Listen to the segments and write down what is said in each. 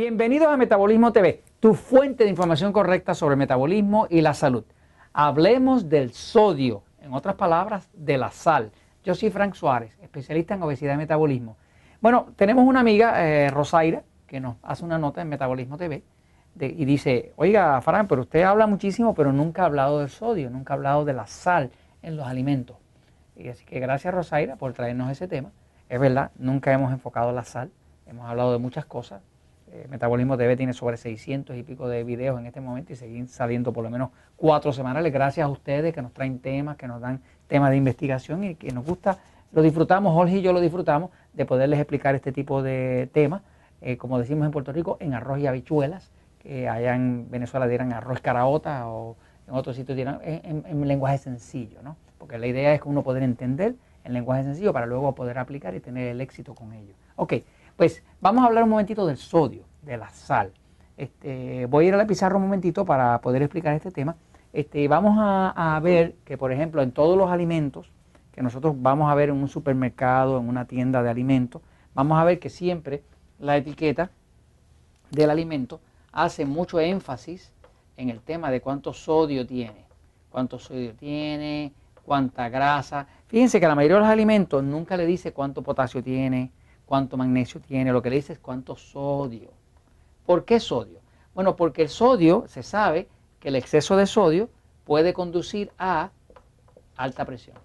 Bienvenidos a Metabolismo TV, tu fuente de información correcta sobre metabolismo y la salud. Hablemos del sodio, en otras palabras, de la sal. Yo soy Frank Suárez, especialista en obesidad y metabolismo. Bueno, tenemos una amiga, eh, Rosaira, que nos hace una nota en Metabolismo TV y dice, oiga, Fran, pero usted habla muchísimo, pero nunca ha hablado del sodio, nunca ha hablado de la sal en los alimentos. Y así que gracias, Rosaira, por traernos ese tema. Es verdad, nunca hemos enfocado la sal, hemos hablado de muchas cosas, eh, Metabolismo TV tiene sobre 600 y pico de videos en este momento y seguir saliendo por lo menos cuatro semanales. Gracias a ustedes que nos traen temas, que nos dan temas de investigación y que nos gusta, lo disfrutamos, Jorge y yo lo disfrutamos, de poderles explicar este tipo de temas, eh, como decimos en Puerto Rico, en arroz y habichuelas, que allá en Venezuela dieran arroz caraota o en otros sitios dirán en, lenguaje sencillo, ¿no? Porque la idea es que uno poder entender el lenguaje sencillo para luego poder aplicar y tener el éxito con ello. Ok. Pues vamos a hablar un momentito del sodio, de la sal. Este, voy a ir a la pizarra un momentito para poder explicar este tema. Este, vamos a, a, ver que, por ejemplo, en todos los alimentos que nosotros vamos a ver en un supermercado, en una tienda de alimentos, vamos a ver que siempre la etiqueta del alimento hace mucho énfasis en el tema de cuánto sodio tiene, cuánto sodio tiene, cuánta grasa. Fíjense que la mayoría de los alimentos nunca le dice cuánto potasio tiene, cuánto magnesio tiene, lo que le dice es cuánto sodio. ¿Por qué sodio? Bueno, porque el sodio, se sabe que el exceso de sodio puede conducir a alta presión.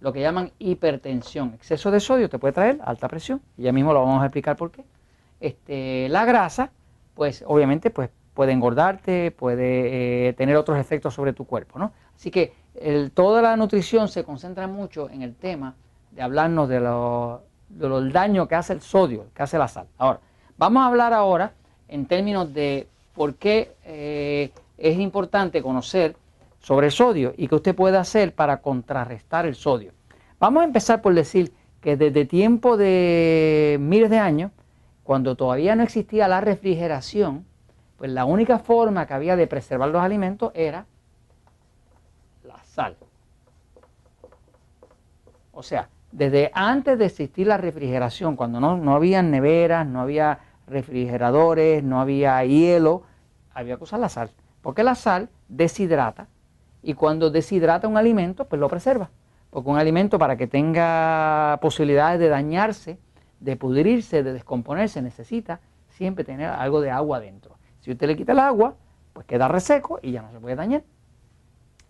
Lo que llaman hipertensión. Exceso de sodio te puede traer alta presión. Y ya mismo lo vamos a explicar por qué. Este, la grasa, pues obviamente pues, puede engordarte, puede eh, tener otros efectos sobre tu cuerpo. ¿no? Así que toda la nutrición se concentra mucho en el tema de hablarnos de los daños que hace el sodio, que hace la sal. Ahora, vamos a hablar ahora en términos de por qué eh, es importante conocer sobre el sodio y qué usted puede hacer para contrarrestar el sodio. Vamos a empezar por decir que desde tiempo de miles de años, cuando todavía no existía la refrigeración, pues la única forma que había de preservar los alimentos era la sal. O sea, desde antes de existir la refrigeración, cuando no, no había neveras, no había refrigeradores, no había hielo, había que usar la sal. Porque la sal deshidrata y cuando deshidrata un alimento, pues lo preserva. Porque un alimento para que tenga posibilidades de dañarse, de pudrirse, de descomponerse, necesita siempre tener algo de agua dentro. Si usted le quita el agua, pues queda reseco y ya no se puede dañar.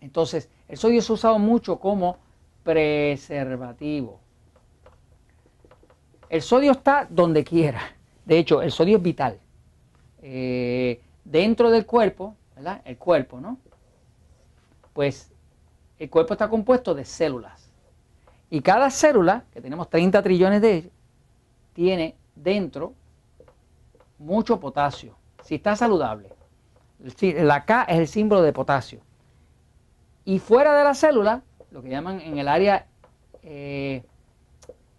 Entonces, el sodio es usado mucho como preservativo. El sodio está donde quiera. De hecho, el sodio es vital. Eh, dentro del cuerpo, ¿verdad? El cuerpo, ¿no? Pues el cuerpo está compuesto de células. Y cada célula, que tenemos 30 trillones de ellas, tiene dentro mucho potasio. Si está saludable. La K es el símbolo de potasio. Y fuera de la célula lo que llaman en el área eh,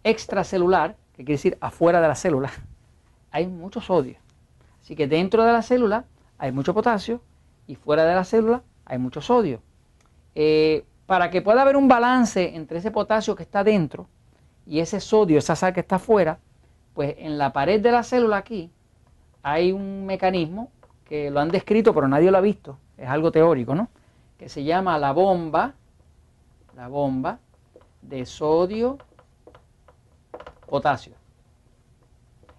extracelular, que quiere decir afuera de la célula, hay mucho sodio. Así que dentro de la célula hay mucho potasio y fuera de la célula hay mucho sodio. Eh, para que pueda haber un balance entre ese potasio que está dentro y ese sodio, esa sal que está afuera, pues en la pared de la célula aquí hay un mecanismo que lo han descrito pero nadie lo ha visto, es algo teórico, ¿no? Que se llama la bomba la bomba de sodio, potasio.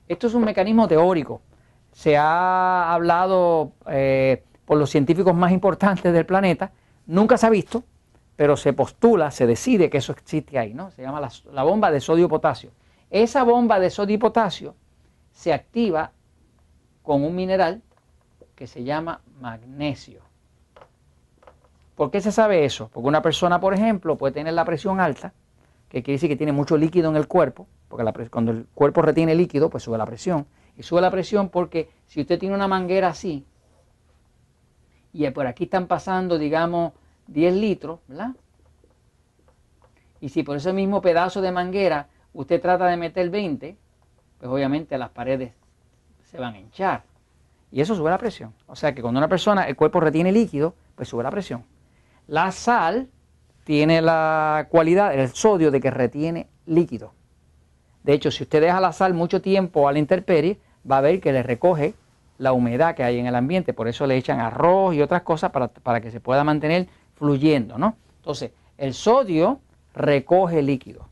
Esto es un mecanismo teórico. Se ha hablado eh, por los científicos más importantes del planeta. Nunca se ha visto, pero se postula, se decide que eso existe ahí, ¿no? Se llama la, bomba de sodio-potasio. Esa bomba de sodio potasio se activa con un mineral que se llama magnesio. ¿Por qué se sabe eso? Porque una persona, por ejemplo, puede tener la presión alta, que quiere decir que tiene mucho líquido en el cuerpo, porque cuando el cuerpo retiene líquido, pues sube la presión. Y sube la presión porque si usted tiene una manguera así, y por aquí están pasando, digamos, 10 litros, ¿verdad? Y si por ese mismo pedazo de manguera usted trata de meter 20, pues obviamente las paredes se van a hinchar. Y eso sube la presión. O sea que cuando una persona, el cuerpo retiene líquido, pues sube la presión. La sal tiene la cualidad, el sodio, de que retiene líquido. De hecho, si usted deja la sal mucho tiempo a la intemperie, va a ver que le recoge la humedad que hay en el ambiente. Por eso le echan arroz y otras cosas para, que se pueda mantener fluyendo, ¿no? Entonces, el sodio recoge líquido.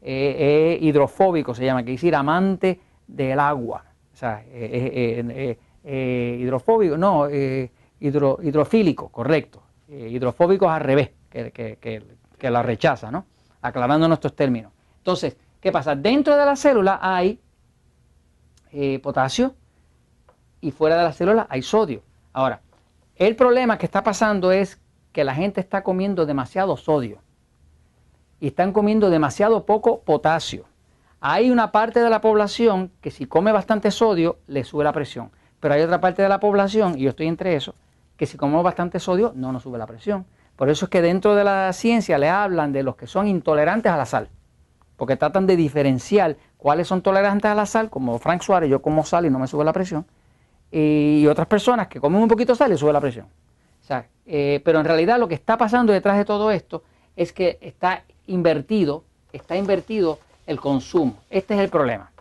es eh, eh, hidrofóbico se llama, que decir amante del agua. O sea, eh, hidrofóbico, no, hidrofílico, correcto. Eh, hidrofóbicos al revés, que, la rechaza, ¿no? Aclarando nuestros términos. Entonces, ¿qué pasa? Dentro de la célula hay eh, potasio y fuera de la célula hay sodio. Ahora, el problema que está pasando es que la gente está comiendo demasiado sodio y están comiendo demasiado poco potasio. Hay una parte de la población que si come bastante sodio le sube la presión, pero hay otra parte de la población, y yo estoy entre eso, que si comemos bastante sodio no nos sube la presión. Por eso es que dentro de la ciencia le hablan de los que son intolerantes a la sal, porque tratan de diferenciar cuáles son tolerantes a la sal, como Frank Suárez, yo como sal y no me sube la presión, y otras personas que comen un poquito de sal y sube la presión. Eh, pero en realidad lo que está pasando detrás de todo esto es que está invertido, está invertido el consumo. Este es el problema.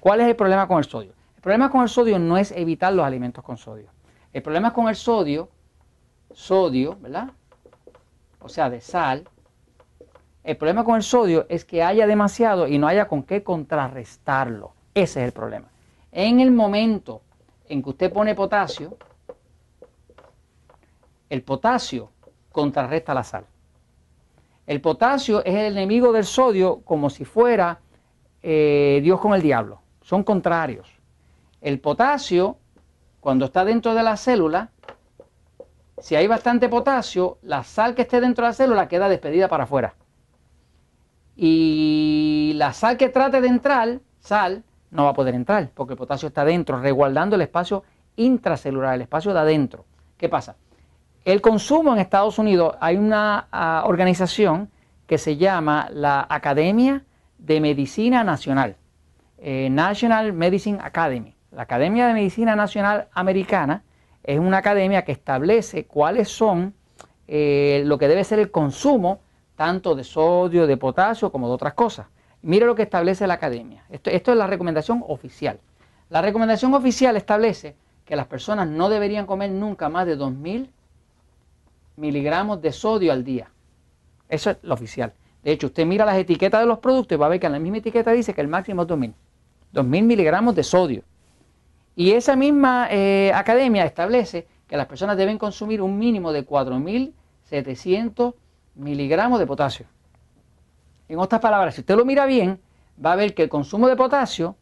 ¿Cuál es el problema con el sodio? El problema con el sodio no es evitar los alimentos con sodio. El problema con el sodio, sodio, ¿verdad? O sea, de sal. El problema con el sodio es que haya demasiado y no haya con qué contrarrestarlo. Ese es el problema. En el momento en que usted pone potasio, el potasio contrarresta la sal. El potasio es el enemigo del sodio como si fuera eh, Dios con el diablo. Son contrarios. El potasio cuando está dentro de la célula, si hay bastante potasio, la sal que esté dentro de la célula queda despedida para afuera. Y la sal que trate de entrar, sal, no va a poder entrar, porque el potasio está dentro, resguardando el espacio intracelular, el espacio de adentro. ¿Qué pasa? El consumo en Estados Unidos, hay una ah, organización que se llama la Academia de Medicina Nacional, eh, National Medicine Academy. La Academia de Medicina Nacional Americana es una academia que establece cuáles son eh, lo que debe ser el consumo tanto de sodio, de potasio, como de otras cosas. Mire lo que establece la academia. Esto, esto es la recomendación oficial. La recomendación oficial establece que las personas no deberían comer nunca más de 2.000 miligramos de sodio al día. Eso es lo oficial. De hecho, usted mira las etiquetas de los productos y va a ver que en la misma etiqueta dice que el máximo es 2.000. 2.000 miligramos de sodio. Y esa misma eh, academia establece que las personas deben consumir un mínimo de 4.700 miligramos de potasio. En otras palabras, si usted lo mira bien, va a ver que el consumo de potasio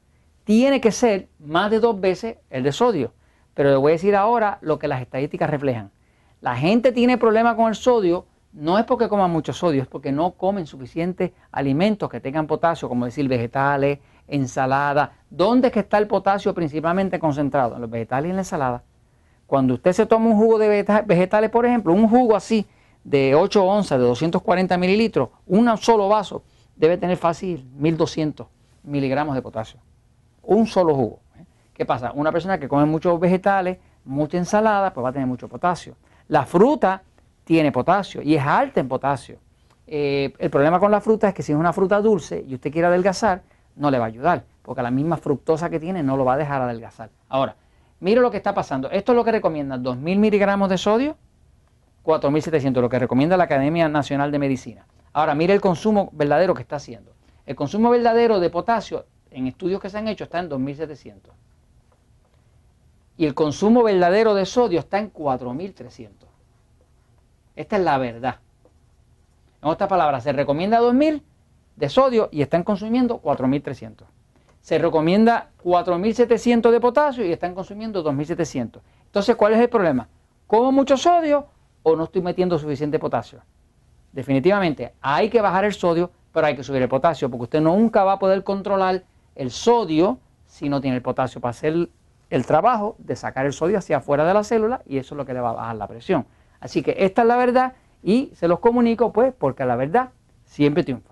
tiene que ser más de dos veces el de sodio. Pero le voy a decir ahora lo que las estadísticas reflejan. La gente tiene problemas con el sodio, no es porque coman mucho sodio, es porque no comen suficientes alimentos que tengan potasio, como decir vegetales, ensalada. ¿Dónde es que está el potasio principalmente concentrado? En los vegetales y en la ensalada. Cuando usted se toma un jugo de vegetales, por ejemplo, un jugo así de 8 onzas, de 240 mililitros, un solo vaso, debe tener fácil 1200 miligramos de potasio. Un solo jugo. ¿Qué pasa? Una persona que come muchos vegetales, mucha ensalada, pues va a tener mucho potasio. La fruta tiene potasio y es alta en potasio. Eh, el problema con la fruta es que si es una fruta dulce y usted quiere adelgazar, no le va a ayudar, porque la misma fructosa que tiene no lo va a dejar adelgazar. Ahora, mire lo que está pasando. Esto es lo que recomienda, 2.000 miligramos de sodio, 4.700, lo que recomienda la Academia Nacional de Medicina. Ahora, mire el consumo verdadero que está haciendo. El consumo verdadero de potasio en estudios que se han hecho está en 2.700. Y el consumo verdadero de sodio está en 4.300. Esta es la verdad. En otras palabras, se recomienda 2.000, de sodio y están consumiendo 4300. Se recomienda 4700 de potasio y están consumiendo 2700. Entonces, ¿cuál es el problema? ¿Como mucho sodio o no estoy metiendo suficiente potasio? Definitivamente, hay que bajar el sodio, pero hay que subir el potasio, porque usted nunca va a poder controlar el sodio si no tiene el potasio para hacer el trabajo de sacar el sodio hacia afuera de la célula y eso es lo que le va a bajar la presión. Así que esta es la verdad y se los comunico pues porque la verdad siempre triunfa.